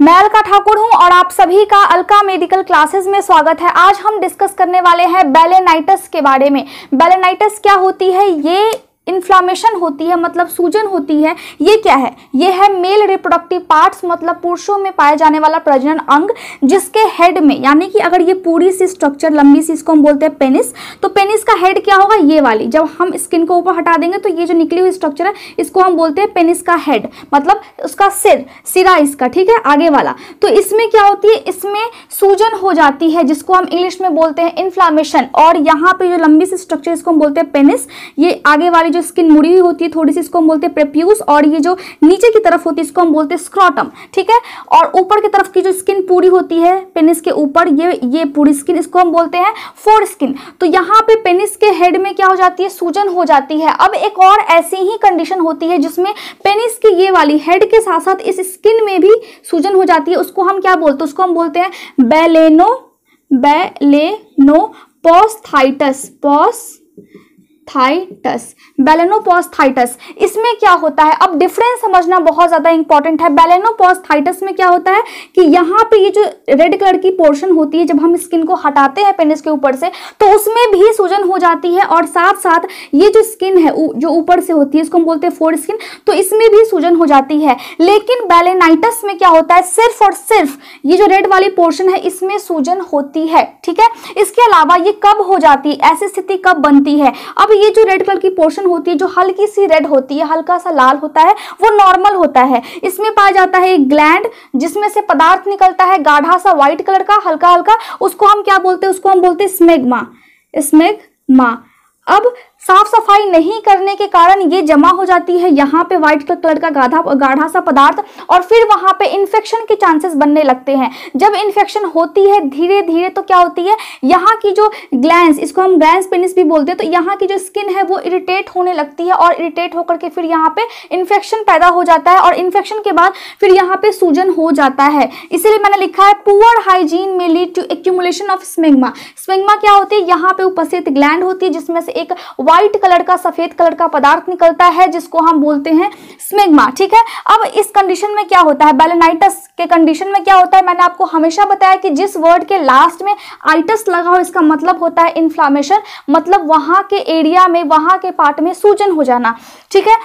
मैं अलका ठाकुर हूं और आप सभी का अलका मेडिकल क्लासेस में स्वागत है आज हम डिस्कस करने वाले हैं बेलेनाइटस के बारे में बेलेनाइटस क्या होती है ये इन्फ्लामेशन होती है मतलब सूजन होती है ये क्या है ये है मेल रिप्रोडक्टिव पार्ट्स मतलब पुरुषों में पाया जाने वाला प्रजनन अंग जिसके हेड में यानी कि अगर ये पूरी सी स्ट्रक्चर लंबी सी इसको हम बोलते हैं पेनिस तो पेनिस का हेड क्या होगा ये वाली जब हम स्किन को ऊपर हटा देंगे तो ये जो निकली हुई स्ट्रक्चर है इसको हम बोलते हैं पेनिस का हेड मतलब उसका सिर सिरा इसका ठीक है आगे वाला तो इसमें क्या होती है इसमें सूजन हो जाती है जिसको हम इंग्लिश में बोलते हैं इन्फ्लामेशन और यहाँ पर जो लंबी सी स्ट्रक्चर इसको हम बोलते हैं पेनिस ये आगे वाली जो स्किन मुड़ी हुई होती है थोड़ी सी इसको हम बोलते हैं प्रेप्यूस और ये जो नीचे की तरफ होती है इसको हम बोलते हैं स्क्रॉटम ठीक है और ऊपर की तरफ की जो स्किन पूरी होती है पेनिस के ऊपर ये ये पूरी स्किन इसको हम बोलते हैं फोर स्किन तो यहाँ पे पेनिस के हेड में क्या हो जाती है सूजन हो जाती है अब एक और ऐसी ही कंडीशन होती है जिसमें पेनिस की ये वाली हेड के साथ साथ इस स्किन में भी सूजन हो जाती है उसको हम क्या बोलते हैं उसको हम बोलते हैं balano balanoposthitis posthitis balanoposthitis इसमें क्या होता है अब डिफरेंस समझना बहुत ज़्यादा इंपॉर्टेंट है बेलेनोपॉज थाइटस में क्या होता है कि यहाँ पे ये जो रेड कलर की पोर्शन होती है जब हम स्किन को हटाते हैं पेनिस के ऊपर से तो उसमें भी सूजन हो जाती है और साथ साथ ये जो स्किन है जो ऊपर से होती है इसको हम बोलते हैं फोर स्किन तो इसमें भी सूजन हो जाती है लेकिन बेलेनाइटस में क्या होता है सिर्फ और सिर्फ ये जो रेड वाली पोर्शन है इसमें सूजन होती है ठीक है इसके अलावा ये कब हो जाती है ऐसी स्थिति कब बनती है अब ये जो रेड कलर की पोर्शन होती है जो हल्की सी रेड होती है हल्का सा लाल होता है वो नॉर्मल होता है इसमें पाया जाता है एक ग्लैंड जिसमें से पदार्थ निकलता है गाढ़ा सा व्हाइट कलर का हल्का हल्का उसको हम क्या बोलते हैं उसको हम बोलते हैं स्मेगमा स्मेगमा अब साफ सफाई नहीं करने के कारण ये जमा हो जाती है यहाँ पे व्हाइट कलर का गाढ़ा गाढ़ा सा पदार्थ और फिर वहाँ पे इन्फेक्शन के चांसेस बनने लगते हैं जब इन्फेक्शन होती है धीरे धीरे तो क्या होती है यहाँ की जो ग्लैंस इसको हम ग्लैंस पेनिस भी बोलते हैं तो यहाँ की जो स्किन है वो इरिटेट होने लगती है और इरीटेट होकर के फिर यहाँ पर इन्फेक्शन पैदा हो जाता है और इन्फेक्शन के बाद फिर यहाँ पर सूजन हो जाता है इसीलिए मैंने लिखा है पुअर हाइजीन में lead to accumulation of smegma smegma क्या होती है यहाँ पर उपस्थित ग्लैंड होती है जिसमें से एक व्हाइट कलर का सफेद कलर का पदार्थ निकलता है जिसको हम बोलते हैं स्मेग्मा ठीक है अब इस कंडीशन में क्या होता है बैलेनाइटस के कंडीशन में क्या होता है मैंने आपको हमेशा बताया कि जिस वर्ड के लास्ट में आइटस लगा हो इसका मतलब होता है इन्फ्लामेशन मतलब वहां के एरिया में वहां के पार्ट में सूजन हो जाना ठीक है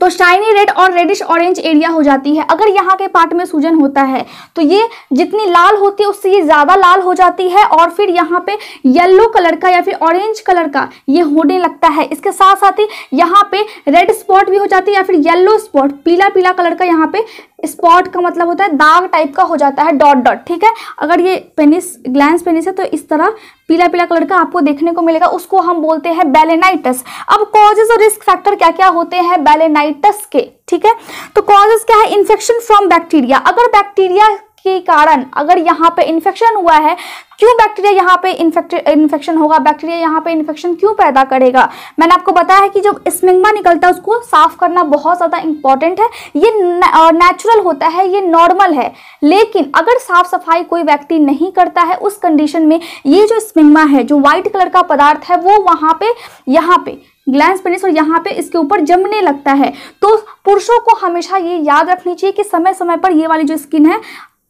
तो शाइनी रेड और रेडिश ऑरेंज एरिया हो जाती है अगर यहाँ के पार्ट में सूजन होता है तो ये जितनी लाल होती है उससे ये ज़्यादा लाल हो जाती है और फिर यहाँ पे येलो कलर का या फिर ऑरेंज कलर का ये होने लगता है इसके साथ साथ ही यहाँ पे रेड स्पॉट भी हो जाती है या फिर येलो स्पॉट पीला पीला कलर का यहाँ पे स्पॉट का मतलब होता है दाग टाइप का हो जाता है डॉट डॉट ठीक है अगर ये पेनिस ग्लैंस पेनिस है तो इस तरह पीला पीला कलर का आपको देखने को मिलेगा उसको हम बोलते हैं बैलेनाइटस अब कॉजेज और रिस्क फैक्टर क्या क्या होते हैं बैलेनाइटस के ठीक है तो कॉजेज क्या है इन्फेक्शन फ्रॉम बैक्टीरिया अगर बैक्टीरिया के कारण अगर यहाँ पे इन्फेक्शन हुआ है क्यों बैक्टीरिया यहाँ पे इन्फेक्शन होगा बैक्टीरिया यहाँ पे इन्फेक्शन क्यों पैदा करेगा मैंने आपको बताया है कि जब स्मिंगमा निकलता है उसको साफ करना बहुत ज़्यादा इंपॉर्टेंट है ये नेचुरल होता है ये नॉर्मल है लेकिन अगर साफ सफाई कोई व्यक्ति नहीं करता है उस कंडीशन में ये जो स्मिंगमा है जो व्हाइट कलर का पदार्थ है वो वहाँ पे यहाँ पे ग्लैंड पेनिस और यहाँ पे इसके ऊपर जमने लगता है तो पुरुषों को हमेशा ये याद रखनी चाहिए कि समय समय पर ये वाली जो स्किन है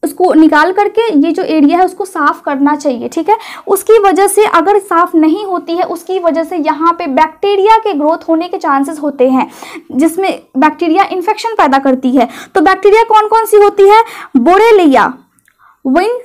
उसको निकाल करके ये जो एरिया है उसको साफ़ करना चाहिए ठीक है उसकी वजह से अगर साफ़ नहीं होती है उसकी वजह से यहाँ पे बैक्टीरिया के ग्रोथ होने के चांसेस होते हैं जिसमें बैक्टीरिया इन्फेक्शन पैदा करती है तो बैक्टीरिया कौन कौन सी होती है बोरेलिया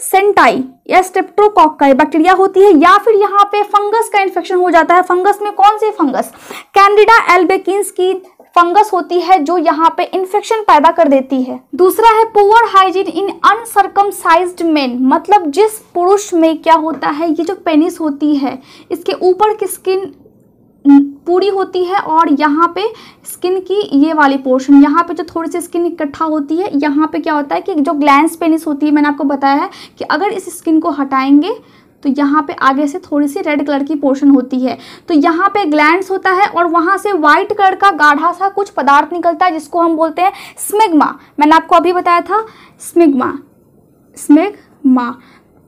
सेंटाई या स्ट्रेप्टोकॉक बैक्टीरिया होती है या फिर यहाँ पे फंगस का इन्फेक्शन हो जाता है फंगस में कौन सी फंगस कैंडिडा एल्बेकिंस की फंगस होती है जो यहाँ पे इन्फेक्शन पैदा कर देती है दूसरा है poor hygiene in size men मतलब जिस पुरुष में क्या होता है ये जो पेनिस होती है इसके ऊपर की स्किन पूरी होती है और यहाँ पे स्किन की ये वाली पोर्शन यहाँ पे जो थोड़ी सी स्किन इकट्ठा होती है यहाँ पे क्या होता है कि जो ग्लैंड पेनिस होती है मैंने आपको बताया है कि अगर इस स्किन को हटाएंगे तो यहाँ पे आगे से थोड़ी सी रेड कलर की पोर्शन होती है तो यहाँ पे ग्लैंड होता है और वहाँ से वाइट कलर का गाढ़ा सा कुछ पदार्थ निकलता है जिसको हम बोलते हैं स्मिग्मा मैंने आपको अभी बताया था स्मिग्मा स्मिग्मा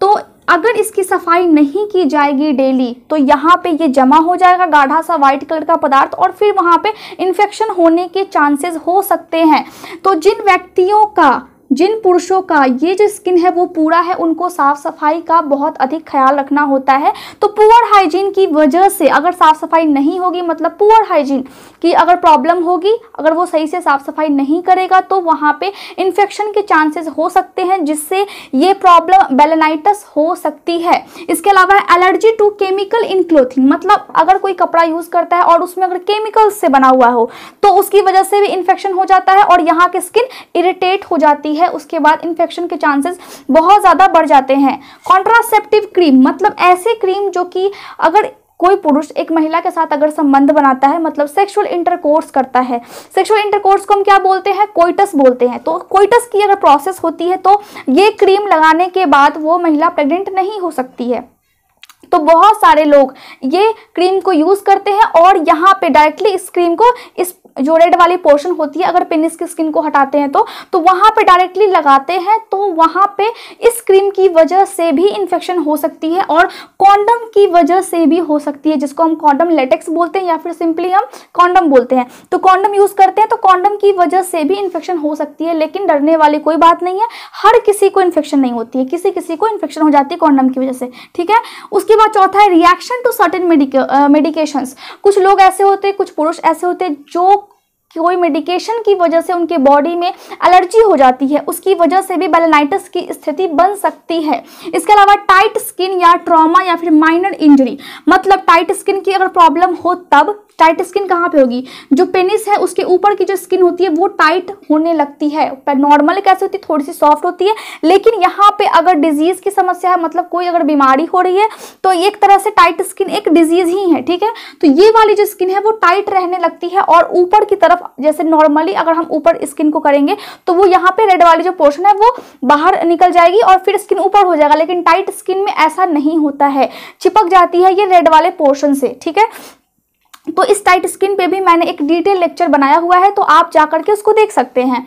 तो अगर इसकी सफाई नहीं की जाएगी डेली तो यहाँ पे ये जमा हो जाएगा गाढ़ा सा व्हाइट कलर का पदार्थ और फिर वहाँ पे इन्फेक्शन होने के चांसेस हो सकते हैं तो जिन व्यक्तियों का जिन पुरुषों का ये जो स्किन है वो पूरा है उनको साफ़ सफाई का बहुत अधिक ख्याल रखना होता है तो पुअर हाइजीन की वजह से अगर साफ़ सफाई नहीं होगी मतलब पुअर हाइजीन की अगर प्रॉब्लम होगी अगर वो सही से साफ़ सफाई नहीं करेगा तो वहाँ पे इन्फेक्शन के चांसेस हो सकते हैं जिससे ये प्रॉब्लम बेलनाइटस हो सकती है इसके अलावा allergy to chemical in clothing मतलब अगर कोई कपड़ा यूज़ करता है और उसमें अगर केमिकल्स से बना हुआ हो तो उसकी वजह से भी इन्फेक्शन हो जाता है और यहाँ की स्किन इरिटेट हो जाती है होती है उसके बाद इन्फेक्शन के चांसेस बहुत ज़्यादा बढ़ जाते हैं कॉन्ट्रासेप्टिव क्रीम मतलब ऐसे क्रीम जो कि अगर कोई पुरुष एक महिला के साथ अगर संबंध बनाता है मतलब सेक्सुअल इंटरकोर्स करता है सेक्सुअल इंटरकोर्स को हम क्या बोलते हैं कोइटस बोलते हैं तो कोइटस की अगर प्रोसेस होती है तो ये क्रीम लगाने के बाद वो महिला प्रेग्नेंट नहीं हो सकती है तो बहुत सारे लोग ये क्रीम को यूज़ करते हैं और यहाँ पे डायरेक्टली इस क्रीम को इस जो रेड वाली पोर्शन होती है अगर पेनिस की स्किन को हटाते हैं तो तो वहां पे डायरेक्टली लगाते हैं तो वहां पे इस क्रीम की वजह से भी इन्फेक्शन हो सकती है और कॉन्डम की वजह से भी हो सकती है जिसको हम कॉन्डम लेटेक्स बोलते हैं या फिर सिंपली हम कॉन्डम बोलते हैं तो कॉन्डम यूज़ करते हैं तो कॉन्डम की वजह से भी इन्फेक्शन हो सकती है लेकिन डरने वाली कोई बात नहीं है हर किसी को इन्फेक्शन नहीं होती है किसी किसी को इन्फेक्शन हो जाती है कॉन्डम की वजह से ठीक है उसके बाद चौथा है रिएक्शन टू सर्टन मेडिकेशन कुछ लोग ऐसे होते हैं कुछ पुरुष ऐसे होते हैं जो कोई मेडिकेशन की वजह से उनके बॉडी में एलर्जी हो जाती है उसकी वजह से भी बेलनाइटिस की स्थिति बन सकती है इसके अलावा टाइट स्किन या ट्रॉमा या फिर माइनर इंजरी मतलब टाइट स्किन की अगर प्रॉब्लम हो तब टाइट स्किन कहाँ पे होगी जो पेनिस है उसके ऊपर की जो स्किन होती है वो टाइट होने लगती है नॉर्मल कैसे होती है थोड़ी सी सॉफ्ट होती है लेकिन यहाँ पे अगर डिजीज़ की समस्या है मतलब कोई अगर बीमारी हो रही है तो एक तरह से टाइट स्किन एक डिजीज़ ही है ठीक है तो ये वाली जो स्किन है वो टाइट रहने लगती है और ऊपर की तरफ जैसे नॉर्मली अगर हम ऊपर स्किन को करेंगे तो वो यहाँ पे रेड वाली जो पोर्शन है वो बाहर निकल जाएगी और फिर स्किन ऊपर हो जाएगा लेकिन टाइट स्किन में ऐसा नहीं होता है चिपक जाती है ये रेड वाले पोर्शन से ठीक है तो इस टाइट स्किन पे भी मैंने एक डिटेल लेक्चर बनाया हुआ है तो आप जाकर के उसको देख सकते हैं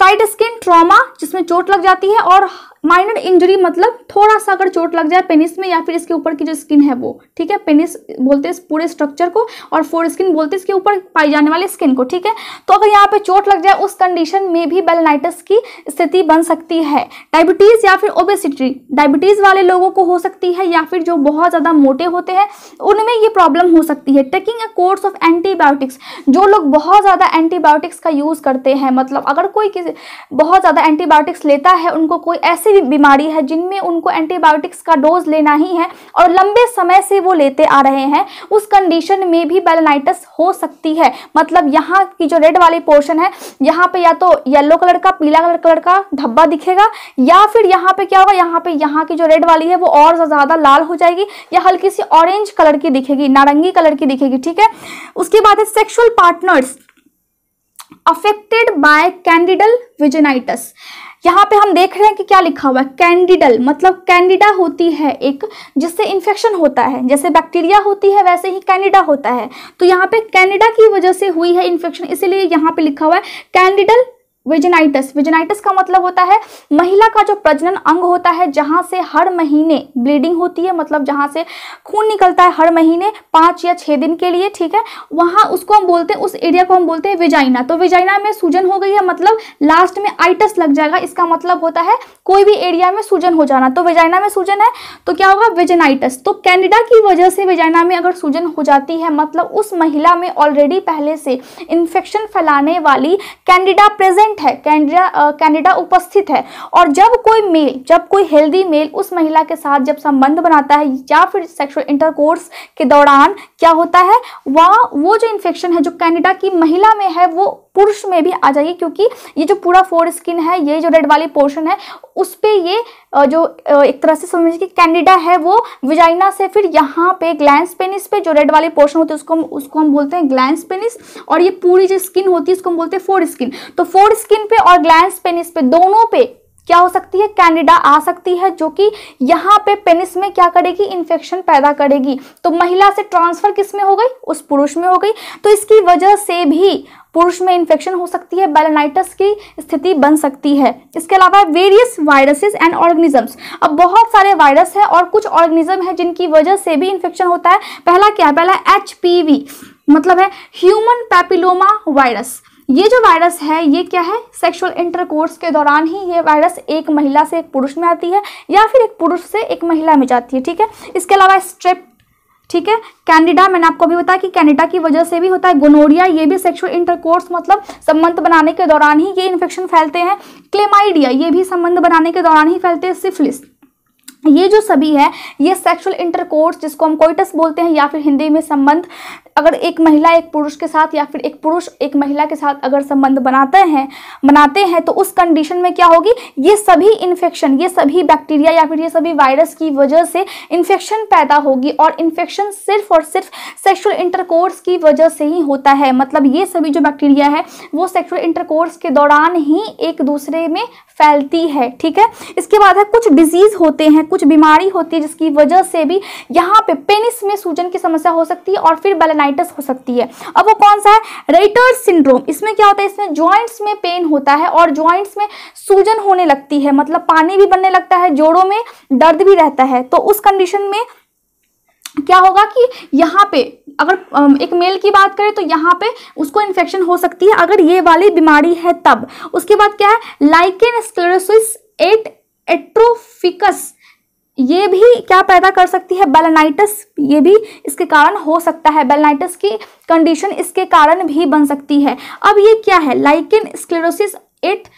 टाइट स्किन ट्रॉमा जिसमें चोट लग जाती है और माइनर इंजरी मतलब थोड़ा सा अगर चोट लग जाए पेनिस में या फिर इसके ऊपर की जो स्किन है वो ठीक है पेनिस बोलते हैं इस पूरे स्ट्रक्चर को और फोर स्किन बोलते हैं इसके ऊपर पाई जाने वाली स्किन को ठीक है तो अगर यहाँ पे चोट लग जाए उस कंडीशन में भी बेलनाइटिस की स्थिति बन सकती है डायबिटीज़ या फिर ओबेसिटी डायबिटीज़ वाले लोगों को हो सकती है या फिर जो बहुत ज़्यादा मोटे होते हैं उनमें ये प्रॉब्लम हो सकती है taking a course of antibiotics जो लोग बहुत ज़्यादा एंटीबायोटिक्स का यूज़ करते हैं मतलब अगर कोई किसी बहुत ज़्यादा एंटीबायोटिक्स लेता है उनको कोई ऐसे ऐसी बीमारी है जिनमें उनको एंटीबायोटिक्स का डोज लेना ही है और लंबे समय से वो लेते आ रहे हैं उस कंडीशन में भी बेलनाइटस हो सकती है मतलब यहाँ की जो रेड वाली पोर्शन है यहाँ पे या तो येलो कलर का पीला कलर कलर का धब्बा दिखेगा या फिर यहाँ पे क्या होगा यहाँ पे यहाँ की जो रेड वाली है वो और ज़्यादा लाल हो जाएगी या हल्की सी ऑरेंज कलर की दिखेगी नारंगी कलर की दिखेगी ठीक है उसके बाद है sexual partners affected by candidal vaginitis यहाँ पे हम देख रहे हैं कि क्या लिखा हुआ है कैंडिडल मतलब कैंडिडा होती है एक जिससे इन्फेक्शन होता है जैसे बैक्टीरिया होती है वैसे ही कैंडिडा होता है तो यहाँ पे कैंडिडा की वजह से हुई है इन्फेक्शन इसीलिए यहाँ पे लिखा हुआ है कैंडिडल विजनाइटस विजनाइटस का मतलब होता है महिला का जो प्रजनन अंग होता है जहाँ से हर महीने ब्लीडिंग होती है मतलब जहाँ से खून निकलता है हर महीने पाँच या छः दिन के लिए ठीक है वहाँ उसको हम बोलते हैं उस एरिया को हम बोलते हैं विजाइना तो विजाइना में सूजन हो गई है मतलब लास्ट में आइटस लग जाएगा इसका मतलब होता है कोई भी एरिया में सूजन हो जाना तो विजाइना में सूजन है तो क्या होगा विजनाइटस तो कैनेडा की वजह से विजाइना में अगर सूजन हो जाती है मतलब उस महिला में ऑलरेडी पहले से इन्फेक्शन फैलाने वाली कैनेडा प्रेजेंट प्रेजेंट है कैनेडा कैनेडा उपस्थित है और जब कोई मेल जब कोई हेल्दी मेल उस महिला के साथ जब संबंध बनाता है या फिर सेक्सुअल इंटरकोर्स के दौरान क्या होता है वह वो जो इन्फेक्शन है जो कैनेडा की महिला में है वो पुरुष में भी आ जाएगी क्योंकि ये जो पूरा फोर स्किन है ये जो रेड वाली पोर्शन है उस पर ये जो एक तरह से समझ कि कैंडिडा है वो विजाइना से फिर यहाँ पे ग्लैंस पेनिस पे जो रेड वाली पोर्शन होती है उसको हम उसको हम बोलते हैं ग्लैंस पेनिस और ये पूरी जो स्किन होती है उसको हम बोलते हैं फोर स्किन तो फोर स्किन पे और ग्लैंस पेनिस पे दोनों पे क्या हो सकती है कैनेडा आ सकती है जो कि यहाँ पे पेनिस में क्या करेगी इन्फेक्शन पैदा करेगी तो महिला से ट्रांसफर किस में हो गई उस पुरुष में हो गई तो इसकी वजह से भी पुरुष में इन्फेक्शन हो सकती है बैलेनाइटस की स्थिति बन सकती है इसके अलावा वेरियस वायरसेस एंड ऑर्गेनिजम्स अब बहुत सारे वायरस है और कुछ ऑर्गेनिज्म है जिनकी वजह से भी इन्फेक्शन होता है पहला क्या है पहला एच मतलब है ह्यूमन पैपिलोमा वायरस ये जो वायरस है ये क्या है सेक्सुअल इंटरकोर्स के दौरान ही ये वायरस एक महिला से एक पुरुष में आती है या फिर एक पुरुष से एक महिला में जाती है ठीक है इसके अलावा स्ट्रेप ठीक है कैनेडा मैंने आपको भी बताया कि कैनेडा की वजह से भी होता है गोनोरिया ये भी सेक्सुअल इंटरकोर्स मतलब संबंध बनाने के दौरान ही ये इन्फेक्शन फैलते हैं क्लेमाइडिया ये भी संबंध बनाने के दौरान ही फैलते हैं सिफलिस ये जो सभी है ये सेक्सुअल इंटरकोर्स जिसको हम कोइटस बोलते हैं या फिर हिंदी में संबंध अगर एक महिला एक पुरुष के साथ या फिर एक पुरुष एक महिला के साथ अगर संबंध बनाते हैं बनाते हैं तो उस कंडीशन में क्या होगी ये सभी इन्फेक्शन ये सभी बैक्टीरिया या फिर ये सभी वायरस की वजह से इन्फेक्शन पैदा होगी और इन्फेक्शन सिर्फ और सिर्फ सेक्सुअल इंटरकोर्स की वजह से ही होता है मतलब ये सभी जो बैक्टीरिया है वो सेक्शुअल इंटरकोर्स के दौरान ही एक दूसरे में फैलती है ठीक है इसके बाद है कुछ डिजीज़ होते हैं कुछ बीमारी होती है जिसकी वजह से भी यहाँ पे पेनिस में सूजन की समस्या हो सकती है और फिर बेलेनाइटिस हो सकती है अब वो कौन सा है रेटर्स सिंड्रोम इसमें क्या होता है इसमें ज्वाइंट्स में पेन होता है और ज्वाइंट्स में सूजन होने लगती है मतलब पानी भी बनने लगता है जोड़ों में दर्द भी रहता है तो उस कंडीशन में क्या होगा कि यहाँ पे अगर एक मेल की बात करें तो यहाँ पे उसको इन्फेक्शन हो सकती है अगर ये वाली बीमारी है तब उसके बाद क्या है लाइकेन स्क्लेरोसिस एट एट्रोफिकस ये भी क्या पैदा कर सकती है बेलानाइटस ये भी इसके कारण हो सकता है बेलनाइटिस की कंडीशन इसके कारण भी बन सकती है अब ये क्या है लाइकेन स्क्लेरोसिस एट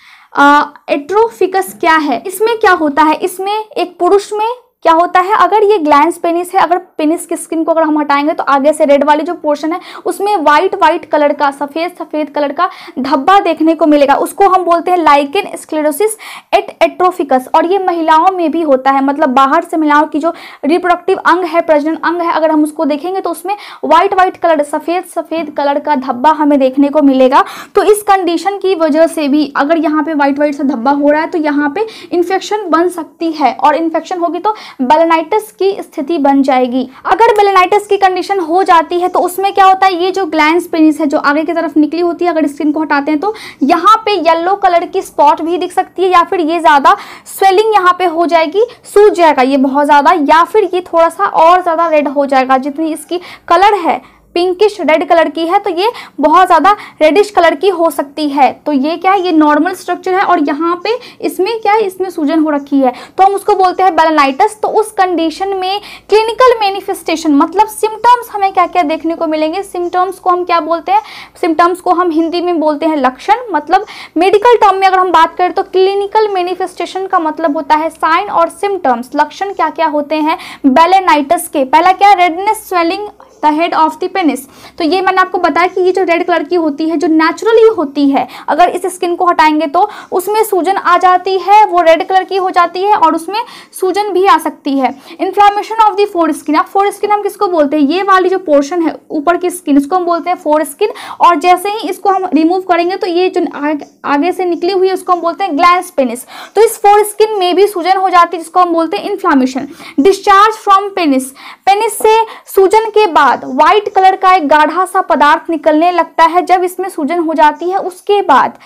एट्रोफिकस क्या है इसमें क्या होता है इसमें एक पुरुष में क्या होता है अगर ये ग्लैंड पेनिस है अगर पेनिस की स्किन को अगर हम हटाएंगे तो आगे से रेड वाली जो पोर्शन है उसमें व्हाइट व्हाइट कलर का सफ़ेद सफ़ेद कलर का धब्बा देखने को मिलेगा उसको हम बोलते हैं लाइकेन स्क्लेरोसिस एट एट्रोफिकस और ये महिलाओं में भी होता है मतलब बाहर से महिलाओं की जो रिप्रोडक्टिव अंग है प्रजनन अंग है अगर हम उसको देखेंगे तो उसमें व्हाइट व्हाइट कलर सफ़ेद सफ़ेद कलर का धब्बा हमें देखने को मिलेगा तो इस कंडीशन की वजह से भी अगर यहाँ पे व्हाइट व्हाइट सा धब्बा हो रहा है तो यहाँ पे इन्फेक्शन बन सकती है और इन्फेक्शन होगी तो बेलनाइटिस की स्थिति बन जाएगी अगर बेलेनाइटिस की कंडीशन हो जाती है तो उसमें क्या होता है ये जो ग्लैंड पेनिस है जो आगे की तरफ निकली होती है अगर स्किन को हटाते हैं तो यहाँ पे येलो कलर की स्पॉट भी दिख सकती है या फिर ये ज़्यादा स्वेलिंग यहाँ पे हो जाएगी सूज जाएगा ये बहुत ज़्यादा या फिर ये थोड़ा सा और ज़्यादा रेड हो जाएगा जितनी इसकी कलर है पिंकिश रेड कलर की है तो ये बहुत ज़्यादा रेडिश कलर की हो सकती है तो ये क्या है ये नॉर्मल स्ट्रक्चर है और यहाँ पे इसमें क्या है इसमें सूजन हो रखी है तो हम उसको बोलते हैं बेलानाइटस तो उस कंडीशन में क्लिनिकल मैनिफेस्टेशन मतलब सिम्टम्स हमें क्या क्या देखने को मिलेंगे सिम्टम्स को हम क्या बोलते हैं सिम्टम्स को हम हिंदी में बोलते हैं लक्षण मतलब मेडिकल टर्म में अगर हम बात करें तो क्लिनिकल मैनिफेस्टेशन का मतलब होता है साइन और सिम्टम्स लक्षण क्या क्या होते हैं बेलेनाइटस के पहला क्या redness swelling the head of the penis तो ये मैंने आपको बताया कि ये जो रेड कलर की होती है जो नेचुरली होती है अगर इस स्किन को हटाएंगे तो उसमें सूजन आ जाती है वो रेड कलर की हो जाती है और उसमें सूजन भी आ सकती है inflammation of the foreskin अब फोर स्किन हम किसको बोलते हैं ये वाली जो पोर्शन है ऊपर की स्किन इसको हम बोलते हैं फोर स्किन और जैसे ही इसको हम रिमूव करेंगे तो ये जो आगे, आगे से निकली हुई है उसको हम बोलते हैं ग्लैंस पेनिस तो इस फोर स्किन में भी सूजन हो जाती है जिसको हम बोलते हैं inflammation discharge from penis penis से सूजन के बाद बाद व्हाइट कलर का एक गाढ़ा सा पदार्थ निकलने लगता है जब इसमें सूजन हो जाती है उसके बाद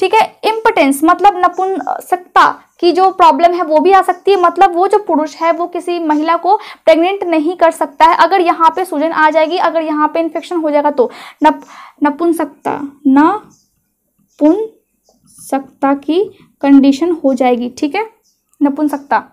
ठीक है इम्पटेंस मतलब नपुन सकता की जो प्रॉब्लम है वो भी आ सकती है मतलब वो जो पुरुष है वो किसी महिला को प्रेग्नेंट नहीं कर सकता है अगर यहाँ पे सूजन आ जाएगी अगर यहाँ पे इन्फेक्शन हो जाएगा तो नप नपुंसकता न पुन सकता की कंडीशन हो जाएगी ठीक है नपुंसकता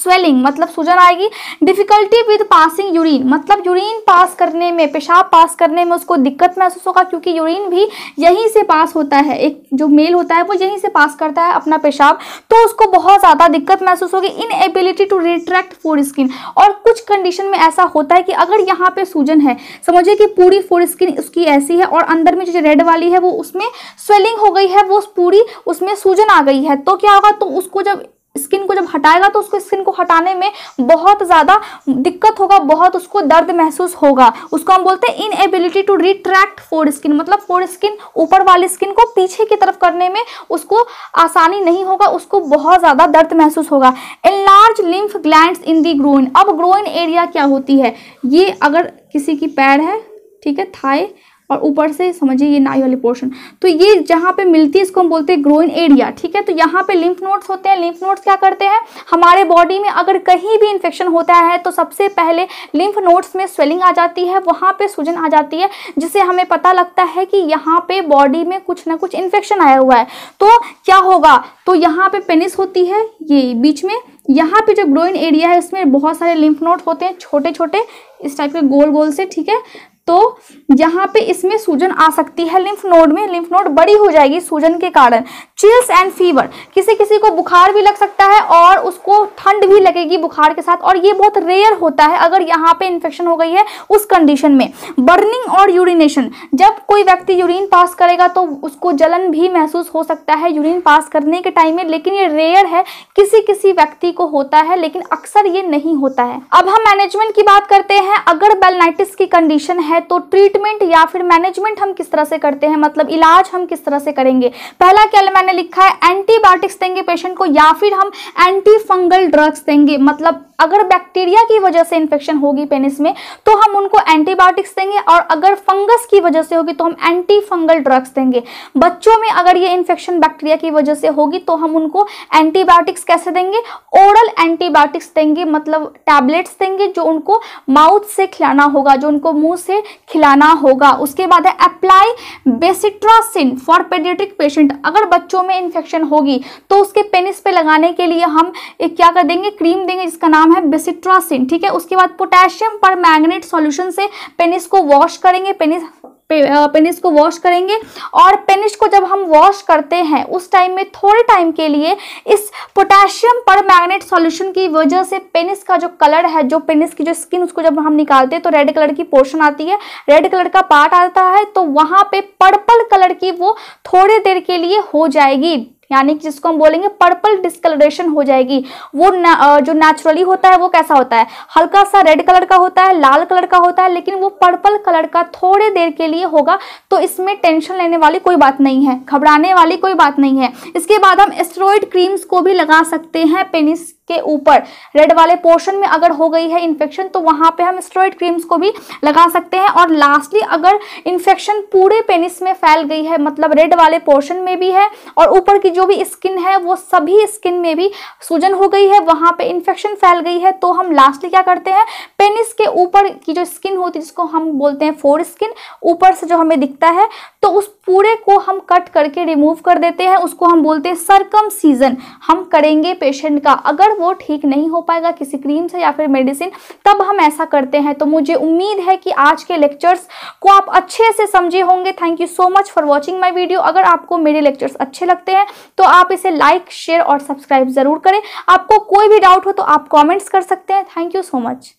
स्वेलिंग मतलब सूजन आएगी डिफिकल्टी विद पासिंग यूरिन मतलब यूरिन पास करने में पेशाब पास करने में उसको दिक्कत महसूस होगा क्योंकि यूरिन भी यहीं से पास होता है एक जो मेल होता है वो यहीं से पास करता है अपना पेशाब तो उसको बहुत ज़्यादा दिक्कत महसूस होगी inability to retract foreskin और कुछ कंडीशन में ऐसा होता है कि अगर यहाँ पर सूजन है समझिए कि पूरी फोर स्किन उसकी ऐसी है और अंदर में जो रेड वाली है वो उसमें स्वेलिंग हो गई है वो पूरी उसमें सूजन आ गई है तो क्या होगा तो उसको जब स्किन को जब हटाएगा तो उसको स्किन को हटाने में बहुत ज़्यादा दिक्कत होगा बहुत उसको दर्द महसूस होगा उसको हम बोलते हैं inability to retract foreskin मतलब फोर स्किन ऊपर वाली स्किन को पीछे की तरफ करने में उसको आसानी नहीं होगा उसको बहुत ज़्यादा दर्द महसूस होगा large lymph gland in the groin अब ग्रोइन एरिया क्या होती है ये अगर किसी की पैर है ठीक है थाई और ऊपर से समझिए ये नाई वाली पोर्शन तो ये जहाँ पे मिलती है इसको हम बोलते हैं ग्रोइन एरिया ठीक है तो यहाँ पे लिम्फ नोड्स होते हैं लिम्फ नोड्स क्या करते हैं हमारे बॉडी में अगर कहीं भी इन्फेक्शन होता है तो सबसे पहले लिम्फ नोड्स में स्वेलिंग आ जाती है वहाँ पर सूजन आ जाती है जिससे हमें पता लगता है कि यहाँ पे बॉडी में कुछ ना कुछ इन्फेक्शन आया हुआ है तो क्या होगा तो यहाँ पे पेनिस होती है ये बीच में यहाँ पे जो ग्रोइन एरिया है उसमें बहुत सारे लिम्फ नोड होते हैं छोटे छोटे इस टाइप के गोल गोल से ठीक है तो यहाँ पे इसमें सूजन आ सकती है लिम्फ नोड में लिम्फ नोड बड़ी हो जाएगी सूजन के कारण चिल्स एंड फीवर किसी किसी को बुखार भी लग सकता है और उसको ठंड भी लगेगी बुखार के साथ और ये बहुत रेयर होता है अगर यहाँ पे इन्फेक्शन हो गई है उस कंडीशन में बर्निंग और यूरिनेशन जब कोई व्यक्ति यूरिन पास करेगा तो उसको जलन भी महसूस हो सकता है यूरिन पास करने के टाइम में लेकिन ये रेयर है किसी किसी व्यक्ति को होता है लेकिन अक्सर ये नहीं होता है अब हम मैनेजमेंट की बात करते हैं अगर बेलनाइटिस की कंडीशन है है तो ट्रीटमेंट या फिर मैनेजमेंट हम किस तरह से करते हैं मतलब इलाज हम किस तरह से करेंगे पहला क्या मैंने लिखा है एंटीबायोटिक्स देंगे पेशेंट को या फिर हम एंटी फंगल ड्रग्स देंगे मतलब अगर बैक्टीरिया की वजह से इन्फेक्शन होगी पेनिस में तो हम उनको एंटीबायोटिक्स देंगे और अगर फंगस की वजह से होगी तो हम एंटी फंगल ड्रग्स देंगे बच्चों में अगर ये इन्फेक्शन बैक्टीरिया की वजह से होगी तो हम उनको एंटीबायोटिक्स कैसे देंगे ओरल एंटीबायोटिक्स देंगे मतलब टैबलेट्स देंगे जो उनको माउथ से खिलाना होगा जो उनको मुंह से खिलाना होगा उसके बाद है apply bacitracin for paediatric patient अगर बच्चों में इन्फेक्शन होगी तो उसके पेनिस पे लगाने के लिए हम क्या कर देंगे क्रीम देंगे जिसका नाम है बेसिट्रासिन ठीक है उसके बाद पोटेशियम पर मैग्नेट सोल्यूशन से पेनिस को वॉश करेंगे पेनिस पेनिस को वॉश करेंगे और पेनिस को जब हम वॉश करते हैं उस टाइम में थोड़े टाइम के लिए इस पोटेशियम पर मैग्नेट सॉल्यूशन की वजह से पेनिस का जो कलर है जो पेनिस की जो स्किन उसको जब हम निकालते हैं तो रेड कलर की पोर्शन आती है रेड कलर का पार्ट आता है तो वहां पे पर्पल कलर की वो थोड़ी देर के लिए हो जाएगी यानी कि जिसको हम बोलेंगे पर्पल डिस्कलरेशन हो जाएगी वो ना, जो नेचुरली होता है वो कैसा होता है हल्का सा रेड कलर का होता है लाल कलर का होता है लेकिन वो पर्पल कलर का थोड़े देर के लिए होगा तो इसमें टेंशन लेने वाली कोई बात नहीं है घबराने वाली कोई बात नहीं है इसके बाद हम एस्ट्रॉयड क्रीम्स को भी लगा सकते हैं पेनिस के ऊपर रेड वाले पोर्शन में अगर हो गई है इन्फेक्शन तो वहाँ पे हम स्टेरॉइड क्रीम्स को भी लगा सकते हैं और लास्टली अगर इन्फेक्शन पूरे पेनिस में फैल गई है मतलब रेड वाले पोर्शन में भी है और ऊपर की जो भी स्किन है वो सभी स्किन में भी सूजन हो गई है वहाँ पे इन्फेक्शन फैल गई है तो हम लास्टली क्या करते हैं पेनिस के ऊपर की जो स्किन होती है जिसको हम बोलते हैं फोर स्किन ऊपर से जो हमें दिखता है तो उस पूरे को हम कट करके रिमूव कर देते हैं उसको हम बोलते हैं सरकम सीजन हम करेंगे पेशेंट का अगर अगर वो ठीक नहीं हो पाएगा किसी क्रीम से या फिर मेडिसिन तब हम ऐसा करते हैं तो मुझे उम्मीद है कि आज के लेक्चर्स को आप अच्छे से समझे होंगे thank you so much for watching my video अगर आपको मेरे लेक्चर्स अच्छे लगते हैं तो आप इसे लाइक शेयर और सब्सक्राइब ज़रूर करें आपको कोई भी डाउट हो तो आप कॉमेंट्स कर सकते हैं थैंक यू सो मच